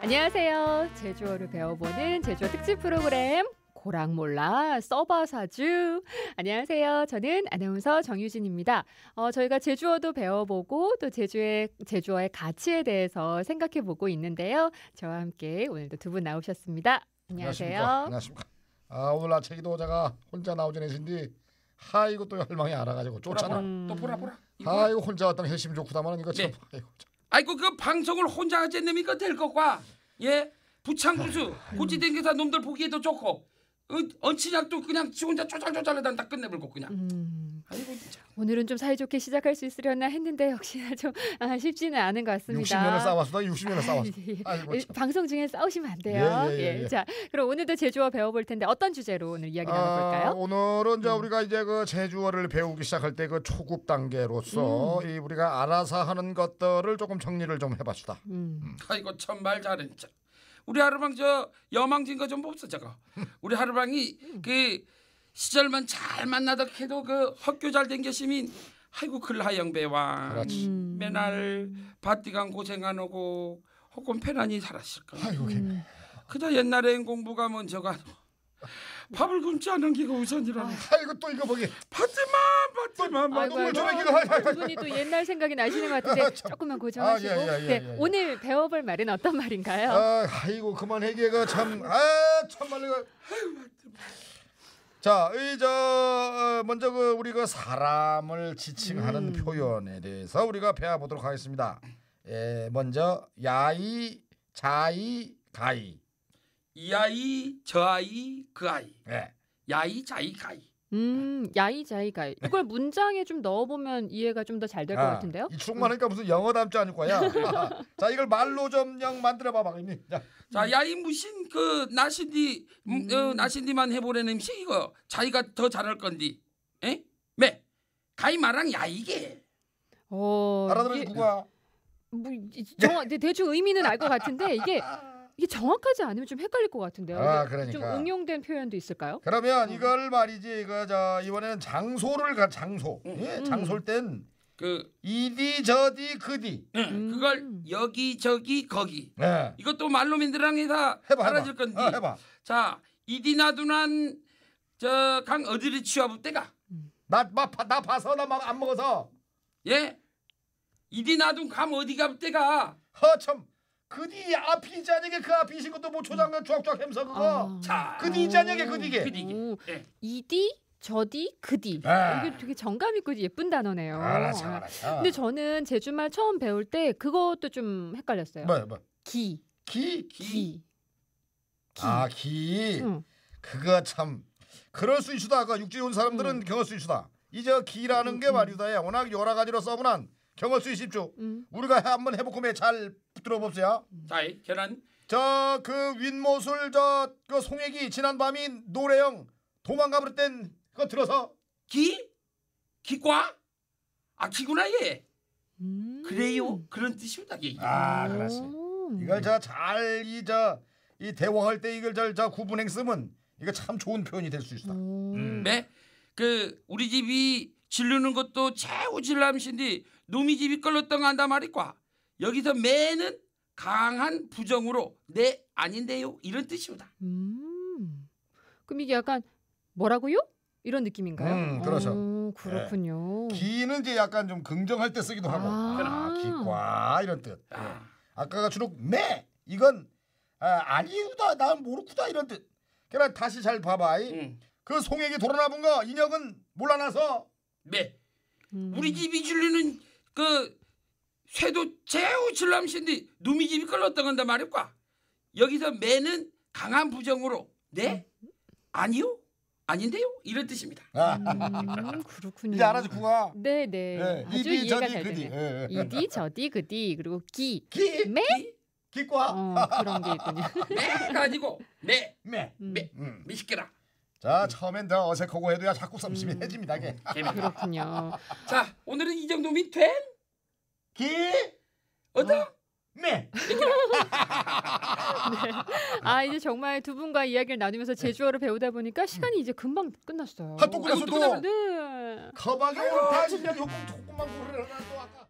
안녕하세요. 제주어를 배워보는 제주어 특집 프로그램 고랑 몰라 써봐사주. 안녕하세요. 저는 아나운서 정유진입니다. 어, 저희가 제주어도 배워보고 또 제주의 제주어의 가치에 대해서 생각해보고 있는데요. 저와 함께 오늘도 두 분 나오셨습니다. 안녕하세요. 안녕하십니까. 안녕하십니까. 아 오늘 아침 기도자가 혼자 나오자 했는데 하이고또혈망이 알아가지고 쫓아나 또 보라 보라 아 이거 혼자 왔던 핵심 좋구다마는 이거 참 네. 아이고 아이고 그, 그 방송을 혼자 하지 냅니까 될 것과 예 부창구수 고지된 게다 놈들 보기에도 좋고 어, 언치약도 그냥 지 혼자 쪼잘쪼잘하다 끝내버리 그냥 음. 오늘은 좀 사이좋게 시작할 수 있으려나 했는데 역시나 좀 아, 쉽지는 않은 것 같습니다. 60년을 싸웠어도 60년을 싸웠어. 아, 예. 예. 아, 방송 중에 싸우시면 안 돼요. 예 예, 예, 예, 예, 자, 그럼 오늘도 제주어 배워볼 텐데 어떤 주제로 오늘 이야기 나눠볼까요? 아, 오늘은 이제 음. 우리가 이제 그 제주어를 배우기 시작할 때 그 초급 단계로서 음. 이 우리가 알아서 하는 것들을 조금 정리를 좀 해봅시다. 음. 아이고 참말 잘해 진 우리 하루방 저 여망진 거 좀 봅시다 우리 하루방이 음. 그 시절만 잘 만나다 해도 그학교잘된게 시민 아이고 글하영 그 배와 음. 맨날 바티간 고생 안 오고 혹은 편안히 살았을까 아이고 음. 그저 옛날엔 공부 가면 저가 밥을 굶지 않은 기 우선이라 아, 아이고 또 이거 보기 파티마 파티마 마물저기가 분이 또 옛날 생각이 나시는 것 같은데 조금만 아, 고정하시고 아, 예, 예, 예, 네, 예, 예. 오늘 배워볼 말은 어떤 말인가요? 아, 아이고 그만 해기가 참 아 참말로 아이고 자, 이저 어, 먼저 그 우리가 그 사람을 지칭하는 음. 표현에 대해서 우리가 배워보도록 하겠습니다. 예, 먼저 야이, 자이, 가이. 이 아이, 저 아이, 그 아이. 예. 야이, 자이, 가이. 음, 야이자이가이. 걸 문장에 좀 넣어보면 이해가 좀 더 잘 될것 아, 같은데요? 이만 음. 하니까 무슨 영어 담지 않을 거야. 자, 이걸 말로 좀양 만들어봐, 박님. 자, 자 야이 무신 그 나신디 음. 어, 음. 나신디만 해보려는 음식 이거 자기가 더 잘할 건디. 에? 매 가이 마랑 야이게. 어. 알아들어 누가? 뭐 정확 대충 의미는 알 것 같은데 이게 이게 정확하지 않으면 좀 헷갈릴 것 같은데요. 아, 그러니까. 좀 응용된 표현도 있을까요? 그러면 음. 이걸 말이지 그저 이번에는 장소를 가 장소. 음. 예, 음. 장소일 땐그 이디 저디 그디 응. 음, 음. 그걸 여기 저기 거기 네. 이것도 말로민들랑이 다 해봐, 알아질 해봐. 건데 어, 해봐. 자 이디 나두난 저강 어디를 취하부 때가 나막나 봐서 나 막 안 먹어서 예 이디 나둔 감 어디 가 때가 허참 그디 앞이 자녀게 그 앞이 신 것도 뭐초장면 쫙쫙 햄서 그거 아. 자 그디 자녀게 그디게 그디게 예. 이디 저디 그디 아. 이게 되게 정감 있고 예쁜 단어네요. 알았어, 아, 아. 알았어. 근데 저는 제주말 처음 배울 때 그것도 좀 헷갈렸어요. 뭐야 뭐? 기. 기? 기. 아 기. 그거 참 그럴 수 있다. 그 육지 온 사람들은 응. 경험수 있다. 이제 기라는 응, 게말이다 워낙 여러 가지로 써보한 경험수 있십죠. 우리가 한번 해보고 매잘 들어 봅시다. 자, 이 계란. 저그 윗모술 저 그 송혜기 지난밤인 노래영 도망가 버릴 땐 그거 들어서 기? 기과? 아 기구나 예. 그래요? 그런 뜻입니다. 이 아, 그렇지. 음. 이걸 저잘이저이 대화할 때 이걸 저저 구분행쓰면 이거 참 좋은 표현이 될 수 있다. 음. 음. 네. 그 우리 집이 질르는 것도 최우 질남신디 놈이 집이 걸렸던 간다 말이 꽈. 여기서 매는 강한 부정으로 네 아닌데요 이런 뜻입니다. 음, 그럼 이게 약간 뭐라고요? 이런 느낌인가요? 음, 그렇죠. 오, 그렇군요. 네. 기는 이제 약간 좀 긍정할 때 쓰기도 하고 아, 그렇죠. 아 기과 이런 뜻. 아. 네. 아까가 주로 매 이건 아, 니다난 모르구다 이런 뜻. 그러나 다시 잘 봐봐. 음. 그 송에게 돌아나 본거 인형은 몰라나서 매. 음. 우리 집 이줄리는 그 쇠도 제우 질남신디 누미 집이 끌렀던 건데 말입까 여기서 매는 강한 부정으로 네? 음. 아니요? 아닌데요? 이런 뜻입니다. 아. 음, 그렇군요. 이제 알아죠 궁아. 네네. 네, 아주 이해가되네 예, 예. 이디 저디 그디 그리고 기. 기. 매. 기. 과 어, 그런 게 있군요. 매 가지고 매. 매. 음. 매. 음. 미식게라. 자 음. 처음엔 더 어색하고 해도야 자꾸 섭심해집니다. 음. 그렇군요. 자 오늘은 이 정도면 된. 개, 어둠, 어, 매. 네. 아 이제 정말 두 분과 이야기를 나누면서 네. 제주어를 배우다 보니까 음. 시간이 이제 금방 끝났어요. 아, 또 끝났어 또. 네. 가방에 오다 진짜 요금 조금만 고르려또 아까.